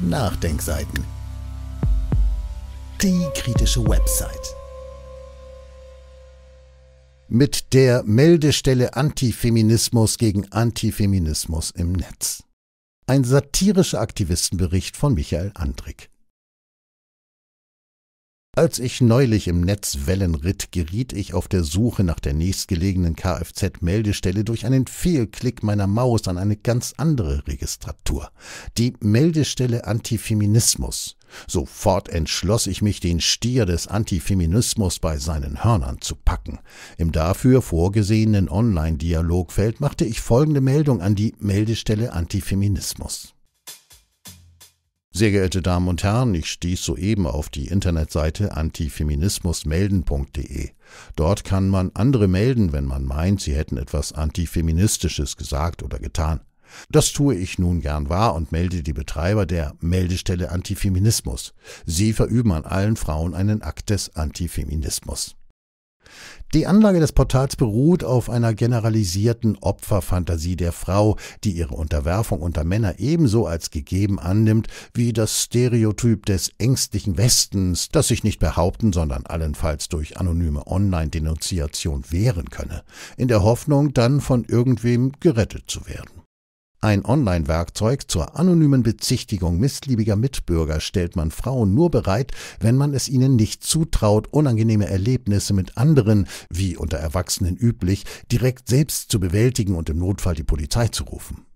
Nachdenkseiten. Die kritische Website. Mit der Meldestelle Antifeminismus gegen Antifeminismus im Netz. Ein satirischer Aktivistenbericht von Michael Andrick. Als ich neulich im Netz Wellen ritt, geriet ich auf der Suche nach der nächstgelegenen Kfz-Meldestelle durch einen Fehlklick meiner Maus an eine ganz andere Registratur. Die Meldestelle Antifeminismus. Sofort entschloss ich mich, den Stier des Antifeminismus bei seinen Hörnern zu packen. Im dafür vorgesehenen Online-Dialogfeld machte ich folgende Meldung an die Meldestelle Antifeminismus. Sehr geehrte Damen und Herren, ich stieß soeben auf die Internetseite antifeminismusmelden.de. Dort kann man andere melden, wenn man meint, sie hätten etwas Antifeministisches gesagt oder getan. Das tue ich nun gern wahr und melde die Betreiber der Meldestelle Antifeminismus. Sie verüben an allen Frauen einen Akt des Antifeminismus. Die Anlage des Portals beruht auf einer generalisierten Opferfantasie der Frau, die ihre Unterwerfung unter Männer ebenso als gegeben annimmt wie das Stereotyp des ängstlichen Westens, das sich nicht behaupten, sondern allenfalls durch anonyme Online-Denunziation wehren könne, in der Hoffnung, dann von irgendwem gerettet zu werden. Ein Online-Werkzeug zur anonymen Bezichtigung missliebiger Mitbürger stellt man Frauen nur bereit, wenn man es ihnen nicht zutraut, unangenehme Erlebnisse mit anderen, wie unter Erwachsenen üblich, direkt selbst zu bewältigen und im Notfall die Polizei zu rufen.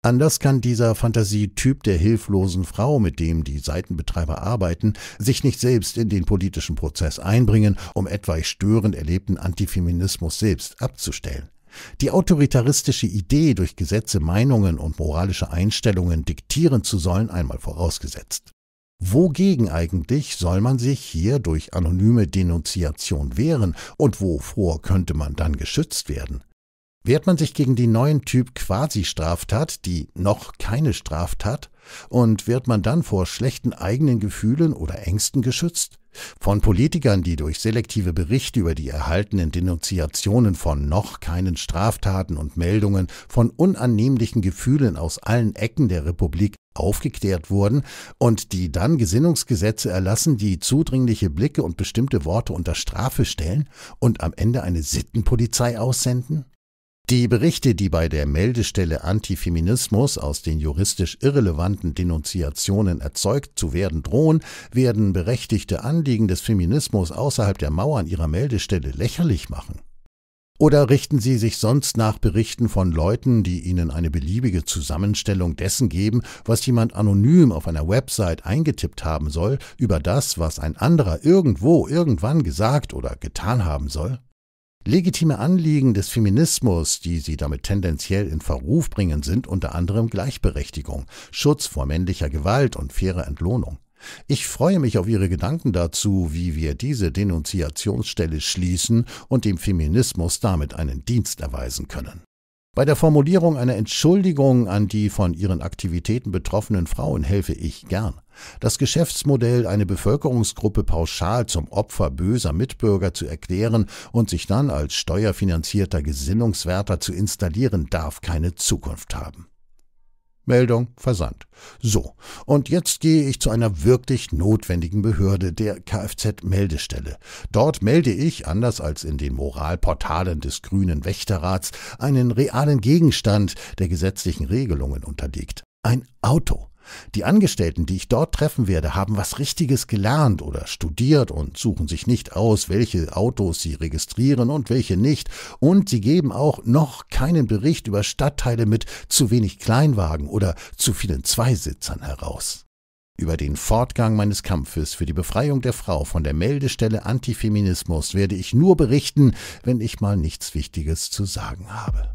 Anders kann dieser Fantasietyp der hilflosen Frau, mit dem die Seitenbetreiber arbeiten, sich nicht selbst in den politischen Prozess einbringen, um etwa störend erlebten Antifeminismus selbst abzustellen. Die autoritaristische Idee, durch Gesetze Meinungen und moralische Einstellungen diktieren zu sollen, einmal vorausgesetzt. Wogegen eigentlich soll man sich hier durch anonyme Denunziation wehren und wovor könnte man dann geschützt werden? Wehrt man sich gegen die neuen Typ Quasi-Straftat, die noch keine Straftat, und wird man dann vor schlechten eigenen Gefühlen oder Ängsten geschützt? Von Politikern, die durch selektive Berichte über die erhaltenen Denunziationen von noch keinen Straftaten und Meldungen von unannehmlichen Gefühlen aus allen Ecken der Republik aufgeklärt wurden und die dann Gesinnungsgesetze erlassen, die zudringliche Blicke und bestimmte Worte unter Strafe stellen und am Ende eine Sittenpolizei aussenden? Die Berichte, die bei der Meldestelle Antifeminismus aus den juristisch irrelevanten Denunziationen erzeugt zu werden drohen, werden berechtigte Anliegen des Feminismus außerhalb der Mauern ihrer Meldestelle lächerlich machen. Oder richten Sie sich sonst nach Berichten von Leuten, die Ihnen eine beliebige Zusammenstellung dessen geben, was jemand anonym auf einer Website eingetippt haben soll, über das, was ein anderer irgendwo irgendwann gesagt oder getan haben soll? Legitime Anliegen des Feminismus, die sie damit tendenziell in Verruf bringen, sind unter anderem Gleichberechtigung, Schutz vor männlicher Gewalt und faire Entlohnung. Ich freue mich auf Ihre Gedanken dazu, wie wir diese Denunziationsstelle schließen und dem Feminismus damit einen Dienst erweisen können. Bei der Formulierung einer Entschuldigung an die von ihren Aktivitäten betroffenen Frauen helfe ich gern. Das Geschäftsmodell, eine Bevölkerungsgruppe pauschal zum Opfer böser Mitbürger zu erklären und sich dann als steuerfinanzierter Gesinnungswärter zu installieren, darf keine Zukunft haben. Meldung versandt. So, und jetzt gehe ich zu einer wirklich notwendigen Behörde, der Kfz-Meldestelle. Dort melde ich, anders als in den Moralportalen des grünen Wächterrats, einen realen Gegenstand, der gesetzlichen Regelungen unterliegt. Ein Auto. Die Angestellten, die ich dort treffen werde, haben was Richtiges gelernt oder studiert und suchen sich nicht aus, welche Autos sie registrieren und welche nicht. Und sie geben auch noch keinen Bericht über Stadtteile mit zu wenig Kleinwagen oder zu vielen Zweisitzern heraus. Über den Fortgang meines Kampfes für die Befreiung der Frau von der Meldestelle Antifeminismus werde ich nur berichten, wenn ich mal nichts Wichtiges zu sagen habe.